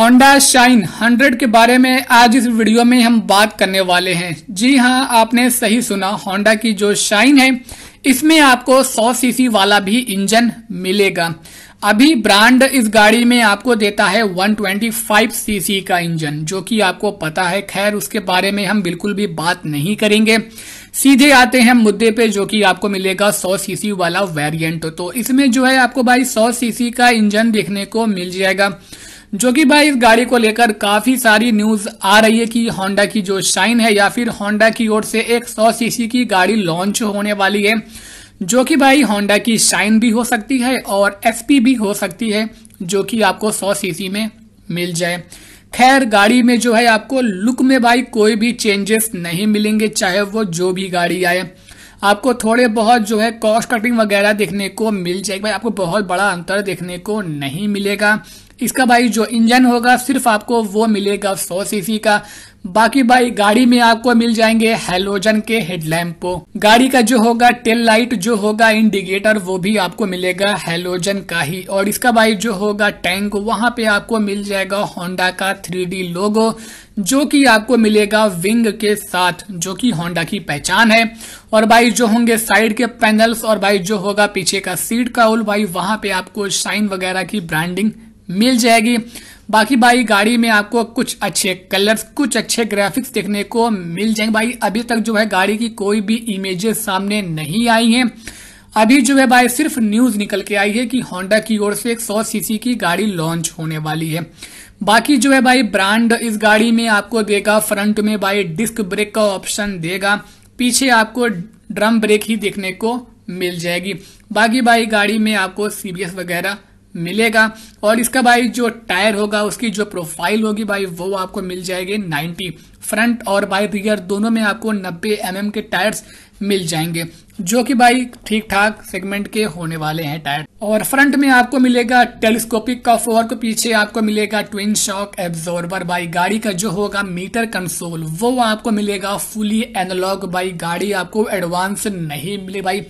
Honda shine 100 के बारे में आज इस वीडियो में हम बात करने वाले हैं जी हाँ आपने सही सुना होंडा की जो शाइन है इसमें आपको 100 सीसी वाला भी इंजन मिलेगा अभी ब्रांड इस गाड़ी में आपको देता है 125 सीसी का इंजन जो कि आपको पता है खैर उसके बारे में हम बिल्कुल भी बात नहीं करेंगे सीधे आते हैं मुद्दे पे जो कि आपको मिलेगा 100 सीसी वाला वेरिएंट तो इसमें जो है आपको भाई 100 सीसी का इंजन देखने को मिल जाएगा जो कि भाई इस गाड़ी को लेकर काफी सारी न्यूज आ रही है कि होंडा की जो शाइन है या फिर होंडा की ओर से एक सौ सीसी की गाड़ी लॉन्च होने वाली है जो कि भाई होंडा की शाइन भी हो सकती है और एसपी भी हो सकती है जो कि आपको सौ सीसी में मिल जाए खैर गाड़ी में जो है आपको लुक में भाई कोई भी चेंजेस नहीं मिलेंगे चाहे वो जो भी गाड़ी आए आपको थोड़े बहुत जो है कॉस्ट कटिंग वगैरह देखने को मिल जाएगी भाई आपको बहुत बड़ा अंतर देखने को नहीं मिलेगा इसका भाई जो इंजन होगा सिर्फ आपको वो मिलेगा सौ सीसी का बाकी भाई गाड़ी में आपको मिल जाएंगे हेलोजन के हेडलैम्प गाड़ी का जो होगा टेल लाइट जो होगा इंडिकेटर वो भी आपको मिलेगा हेलोजन का ही और इसका भाई जो होगा टैंक वहां पे आपको मिल जाएगा होंडा का थ्री लोगो जो कि आपको मिलेगा विंग के साथ जो कि होंडा की पहचान है और भाई जो होंगे साइड के पैनल्स और भाई जो होगा पीछे का सीट का उल भाई वहां पे आपको शाइन वगैरह की ब्रांडिंग मिल जाएगी बाकी भाई गाड़ी में आपको कुछ अच्छे कलर्स कुछ अच्छे ग्राफिक्स देखने को मिल जाएंगे भाई अभी तक जो है गाड़ी की कोई भी इमेजेस सामने नहीं आई हैं अभी जो है भाई सिर्फ न्यूज निकल के आई है कि होंडा की ओर से एक सौ सीसी की गाड़ी लॉन्च होने वाली है बाकी जो है भाई ब्रांड इस गाड़ी में आपको देगा फ्रंट में भाई डिस्क ब्रेक का ऑप्शन देगा पीछे आपको ड्रम ब्रेक ही देखने को मिल जाएगी बाकी भाई गाड़ी में आपको सीबीएस वगैरह मिलेगा और इसका भाई जो टायर होगा उसकी जो प्रोफाइल होगी भाई वो आपको मिल जाएगी 90 फ्रंट और बाई रियर दोनों में आपको 90 एम mm के टायर्स मिल जाएंगे जो कि भाई ठीक ठाक सेगमेंट के होने वाले हैं टायर और फ्रंट में आपको मिलेगा टेलीस्कोपिक कफ और को पीछे आपको मिलेगा ट्विन शॉक एब्जॉर्बर बाई गाड़ी का जो होगा मीटर कंसोल वो आपको मिलेगा फुली एनालॉग बाई गाड़ी आपको एडवांस नहीं मिले भाई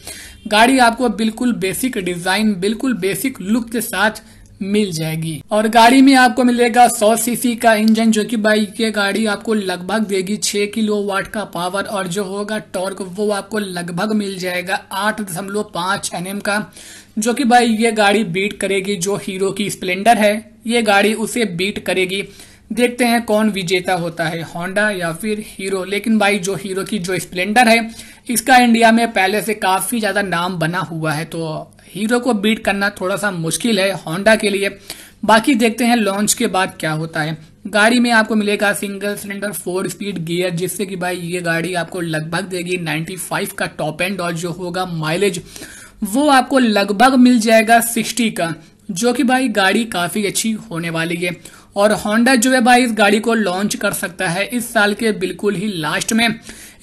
गाड़ी आपको बिल्कुल बेसिक डिजाइन बिल्कुल बेसिक लुक के साथ मिल जाएगी और गाड़ी में आपको मिलेगा 100 सीसी का इंजन जो कि बाइक की गाड़ी आपको लगभग देगी 6 किलो वाट का पावर और जो होगा टॉर्क वो आपको लगभग मिल जाएगा आठ दशमलव एन एनएम का जो कि भाई ये गाड़ी बीट करेगी जो हीरो की स्प्लेंडर है ये गाड़ी उसे बीट करेगी देखते हैं कौन विजेता होता है होंडा या फिर हीरो लेकिन भाई जो हीरो की जो स्प्लेंडर है इसका इंडिया में पहले से काफ़ी ज़्यादा नाम बना हुआ है तो हीरो को बीट करना थोड़ा सा मुश्किल है होंडा के लिए बाकी देखते हैं लॉन्च के बाद क्या होता है गाड़ी में आपको मिलेगा single cylinder four speed gear जिससे कि भाई ये गाड़ी आपको लगभग देगी 95 का टॉप एंड और जो होगा माइलेज वो आपको लगभग मिल जाएगा 60 का जो कि भाई गाड़ी काफ़ी अच्छी होने वाली है और होंडा जो है भाई इस गाड़ी को लॉन्च कर सकता है इस साल के बिल्कुल ही लास्ट में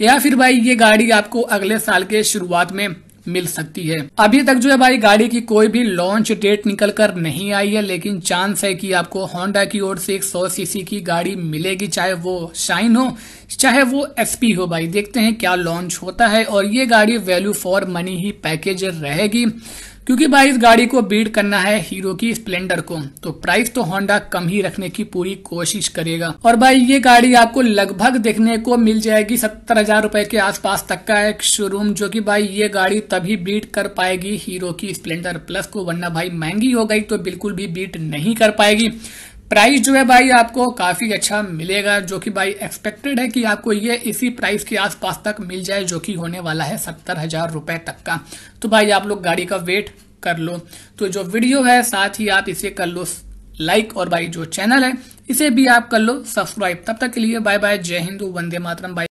या फिर भाई ये गाड़ी आपको अगले साल के शुरुआत में मिल सकती है अभी तक जो है भाई गाड़ी की कोई भी लॉन्च डेट निकल कर नहीं आई है लेकिन चांस है कि आपको होंडा की ओर से एक सौ सीसी की गाड़ी मिलेगी चाहे वो शाइन हो चाहे वो एसपी हो भाई देखते हैं क्या लॉन्च होता है और ये गाड़ी वैल्यू फॉर मनी ही पैकेज रहेगी क्योंकि भाई इस गाड़ी को बीट करना है हीरो की स्प्लेंडर को तो प्राइस तो होंडा कम ही रखने की पूरी कोशिश करेगा और भाई ये गाड़ी आपको लगभग देखने को मिल जाएगी सत्तर हजार रूपए के आसपास तक का एक शोरूम जो कि भाई ये गाड़ी तभी बीट कर पाएगी हीरो की स्प्लेंडर प्लस को वरना भाई महंगी हो गई तो बिल्कुल भी बीट नहीं कर पाएगी प्राइस जो है भाई आपको काफ़ी अच्छा मिलेगा जो कि भाई एक्सपेक्टेड है कि आपको ये इसी प्राइस के आसपास तक मिल जाए जो कि होने वाला है सत्तर हज़ार रुपए तक का तो भाई आप लोग गाड़ी का वेट कर लो तो जो वीडियो है साथ ही आप इसे कर लो लाइक और भाई जो चैनल है इसे भी आप कर लो सब्सक्राइब तब तक के लिए बाय बाय जय हिंदू वंदे मातरम बाय